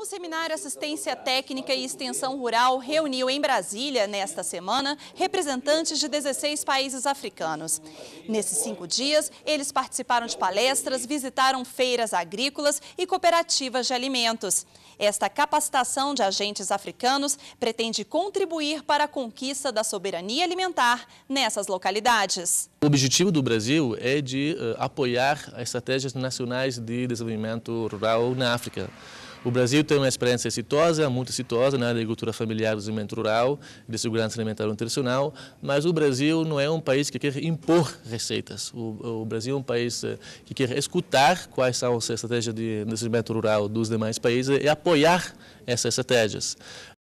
O Seminário Assistência Técnica e Extensão Rural reuniu em Brasília, nesta semana, representantes de 16 países africanos. Nesses cinco dias, eles participaram de palestras, visitaram feiras agrícolas e cooperativas de alimentos. Esta capacitação de agentes africanos pretende contribuir para a conquista da soberania alimentar nessas localidades. O objetivo do Brasil é de uh, apoiar as estratégias nacionais de desenvolvimento rural na África. O Brasil tem uma experiência exitosa, muito exitosa na né, agricultura familiar e desenvolvimento rural, de segurança alimentar internacional, mas o Brasil não é um país que quer impor receitas. O, o Brasil é um país eh, que quer escutar quais são as estratégias de desenvolvimento rural dos demais países e apoiar essas estratégias.